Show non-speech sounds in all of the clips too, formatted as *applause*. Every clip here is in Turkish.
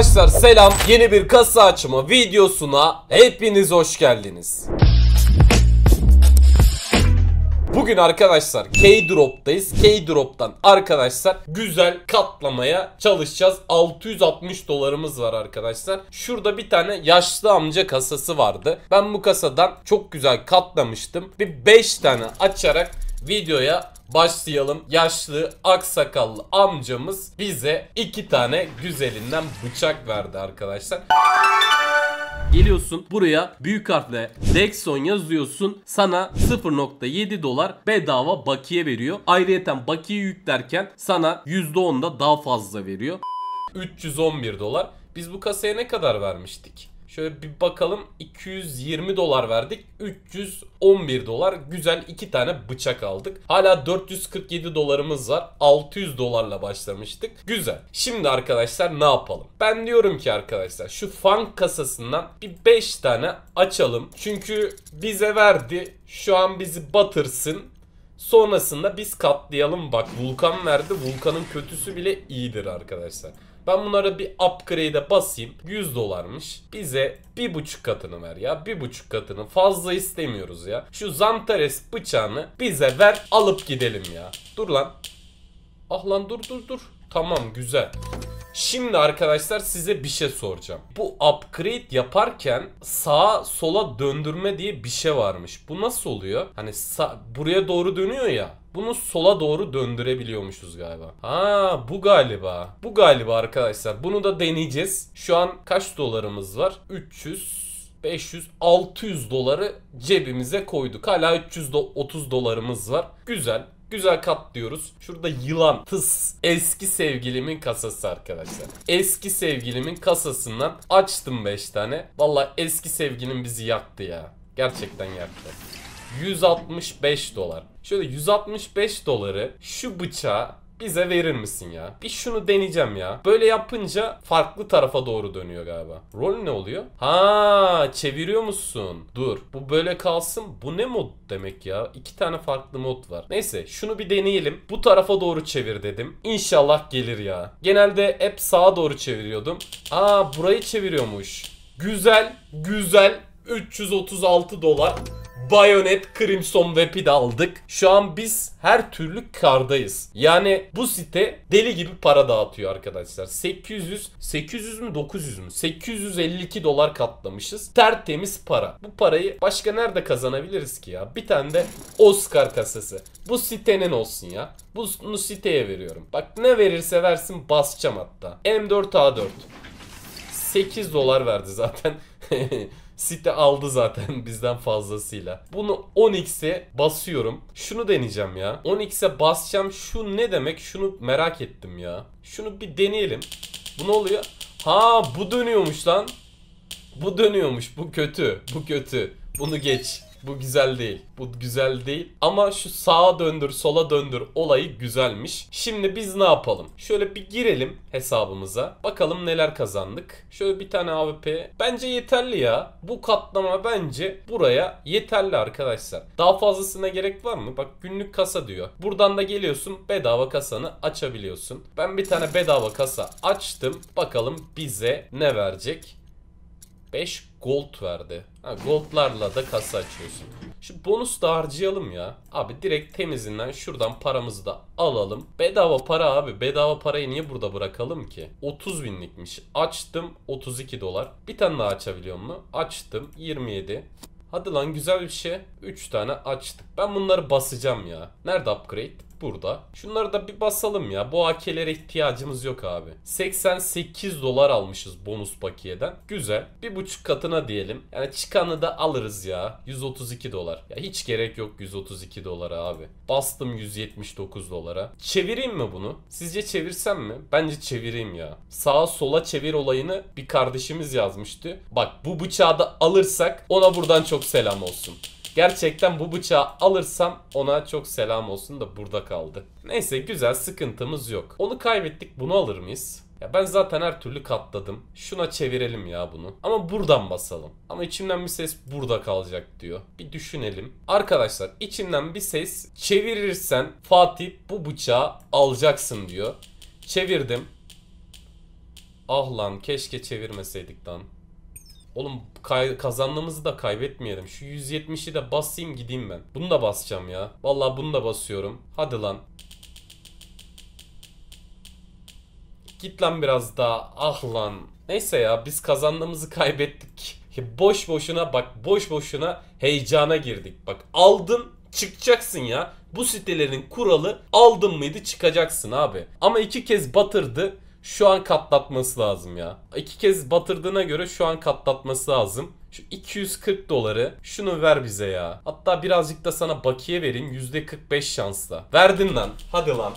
Arkadaşlar selam yeni bir kasa açma videosuna hepiniz hoş geldiniz. Bugün arkadaşlar K-Drop'tayız. K-Drop'tan arkadaşlar güzel katlamaya çalışacağız. 660 dolarımız var arkadaşlar. Şurada bir tane yaşlı amca kasası vardı. Ben bu kasadan çok güzel katlamıştım. Bir 5 tane açarak videoya başlayalım. Yaşlı aksakallı amcamız bize iki tane güzelinden bıçak verdi arkadaşlar. Geliyorsun buraya büyük harfle Lexon yazıyorsun. Sana 0.7 dolar bedava bakiye veriyor. Ayrıyeten bakiye yüklerken sana %10 da daha fazla veriyor. 311 dolar. Biz bu kasaya ne kadar vermiştik? Şöyle bir bakalım 220 dolar verdik. 311 dolar. Güzel iki tane bıçak aldık. Hala 447 dolarımız var. 600 dolarla başlamıştık. Güzel. Şimdi arkadaşlar ne yapalım? Ben diyorum ki arkadaşlar şu fan kasasından bir 5 tane açalım. Çünkü bize verdi. Şu an bizi batırsın. Sonrasında biz katlayalım. Bak Vulkan verdi. Vulkan'ın kötüsü bile iyidir arkadaşlar. Ben bunlara bir upgrade'e basayım. 100 dolarmış. Bize bir buçuk katını ver ya. Bir buçuk katını fazla istemiyoruz ya. Şu Zantares bıçağını bize ver alıp gidelim ya. Dur lan. Ah lan dur dur dur. Tamam güzel. Şimdi arkadaşlar size bir şey soracağım. Bu upgrade yaparken sağa sola döndürme diye bir şey varmış. Bu nasıl oluyor? Hani buraya doğru dönüyor ya. Bunu sola doğru döndürebiliyormuşuz galiba. Ha bu galiba. Bu galiba arkadaşlar. Bunu da deneyeceğiz. Şu an kaç dolarımız var? 300 500 600 doları cebimize koyduk. Hala 330 dolarımız var. Güzel. Güzel kat diyoruz. Şurada yılan tıs. Eski sevgilimin kasası arkadaşlar. Eski sevgilimin kasasından açtım 5 tane. Valla eski sevgilim bizi yaktı ya. Gerçekten yaktı. 165 dolar. Şöyle 165 doları şu bıçağa bize verir misin ya? Bir şunu deneyeceğim ya. Böyle yapınca farklı tarafa doğru dönüyor galiba. Rol ne oluyor? Ha, çeviriyor musun? Dur. Bu böyle kalsın. Bu ne mod demek ya? İki tane farklı mod var. Neyse şunu bir deneyelim. Bu tarafa doğru çevir dedim. İnşallah gelir ya. Genelde hep sağa doğru çeviriyordum. Aa burayı çeviriyormuş. Güzel, güzel. 336 dolar. Bayonet, Crimson Web'i de aldık. Şu an biz her türlü kardayız. Yani bu site deli gibi para dağıtıyor arkadaşlar. 800, 800 mü 900 mü? 852 dolar katlamışız. Tertemiz para. Bu parayı başka nerede kazanabiliriz ki ya? Bir tane de Oscar kasası. Bu sitenin olsun ya. Bunu siteye veriyorum. Bak ne verirse versin basacağım hatta. M4A4. 8 dolar verdi zaten. *laughs* City aldı zaten *laughs* bizden fazlasıyla. Bunu 10x'e basıyorum. Şunu deneyeceğim ya. 10x'e basacağım. Şu ne demek? Şunu merak ettim ya. Şunu bir deneyelim. Bu ne oluyor? Ha bu dönüyormuş lan. Bu dönüyormuş. Bu kötü. Bu kötü. Bunu geç. Bu güzel değil. Bu güzel değil. Ama şu sağa döndür, sola döndür olayı güzelmiş. Şimdi biz ne yapalım? Şöyle bir girelim hesabımıza. Bakalım neler kazandık. Şöyle bir tane AWP. Bence yeterli ya. Bu katlama bence buraya yeterli arkadaşlar. Daha fazlasına gerek var mı? Bak günlük kasa diyor. Buradan da geliyorsun bedava kasanı açabiliyorsun. Ben bir tane bedava kasa açtım. Bakalım bize ne verecek? 5 gold verdi. Ha, goldlarla da kasa açıyorsun. Şimdi bonus da harcayalım ya. Abi direkt temizinden şuradan paramızı da alalım. Bedava para abi. Bedava parayı niye burada bırakalım ki? 30 binlikmiş. Açtım 32 dolar. Bir tane daha açabiliyor mu? Açtım 27. Hadi lan güzel bir şey. 3 tane açtık. Ben bunları basacağım ya. Nerede upgrade? burada. Şunları da bir basalım ya. Bu AK'lere ihtiyacımız yok abi. 88 dolar almışız bonus pakiyeden. Güzel. Bir buçuk katına diyelim. Yani çıkanı da alırız ya. 132 dolar. Ya hiç gerek yok 132 dolara abi. Bastım 179 dolara. Çevireyim mi bunu? Sizce çevirsem mi? Bence çevireyim ya. Sağa sola çevir olayını bir kardeşimiz yazmıştı. Bak bu bıçağı da alırsak ona buradan çok selam olsun. Gerçekten bu bıçağı alırsam ona çok selam olsun da burada kaldı. Neyse güzel sıkıntımız yok. Onu kaybettik bunu alır mıyız? Ya ben zaten her türlü katladım. Şuna çevirelim ya bunu. Ama buradan basalım. Ama içimden bir ses burada kalacak diyor. Bir düşünelim. Arkadaşlar içimden bir ses çevirirsen Fatih bu bıçağı alacaksın diyor. Çevirdim. Ah lan keşke çevirmeseydik lan. Oğlum kazandığımızı da kaybetmeyelim. Şu 170'i de basayım gideyim ben. Bunu da basacağım ya. Vallahi bunu da basıyorum. Hadi lan. Git lan biraz daha. Ah lan. Neyse ya biz kazandığımızı kaybettik. E, boş boşuna bak boş boşuna heyecana girdik. Bak aldın çıkacaksın ya. Bu sitelerin kuralı aldın mıydı çıkacaksın abi. Ama iki kez batırdı. Şu an katlatması lazım ya. İki kez batırdığına göre şu an katlatması lazım. Şu 240 doları şunu ver bize ya. Hatta birazcık da sana bakiye vereyim. %45 şansla. Verdin lan. Hadi lan.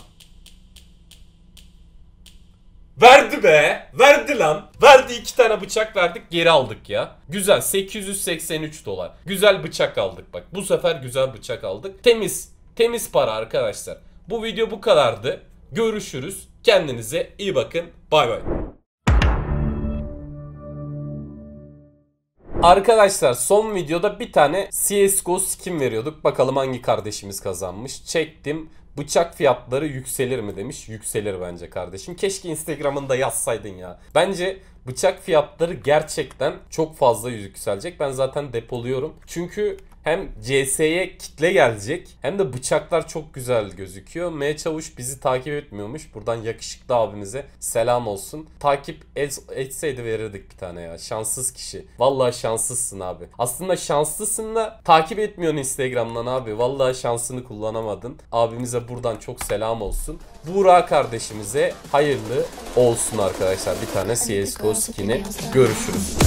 Verdi be. Verdi lan. Verdi iki tane bıçak verdik geri aldık ya. Güzel 883 dolar. Güzel bıçak aldık bak. Bu sefer güzel bıçak aldık. Temiz. Temiz para arkadaşlar. Bu video bu kadardı görüşürüz. Kendinize iyi bakın. Bay bay. Arkadaşlar son videoda bir tane CSGO skin veriyorduk. Bakalım hangi kardeşimiz kazanmış. Çektim. Bıçak fiyatları yükselir mi demiş. Yükselir bence kardeşim. Keşke Instagram'ında yazsaydın ya. Bence bıçak fiyatları gerçekten çok fazla yükselecek. Ben zaten depoluyorum. Çünkü hem CS'ye kitle gelecek hem de bıçaklar çok güzel gözüküyor. M Çavuş bizi takip etmiyormuş. Buradan yakışıklı abimize selam olsun. Takip etseydi verirdik bir tane ya. Şanssız kişi. Vallahi şanssızsın abi. Aslında şanslısın da takip etmiyorsun Instagram'dan abi. Vallahi şansını kullanamadın. Abimize buradan çok selam olsun. Buğra kardeşimize hayırlı olsun arkadaşlar. Bir tane CSGO skin'i görüşürüz.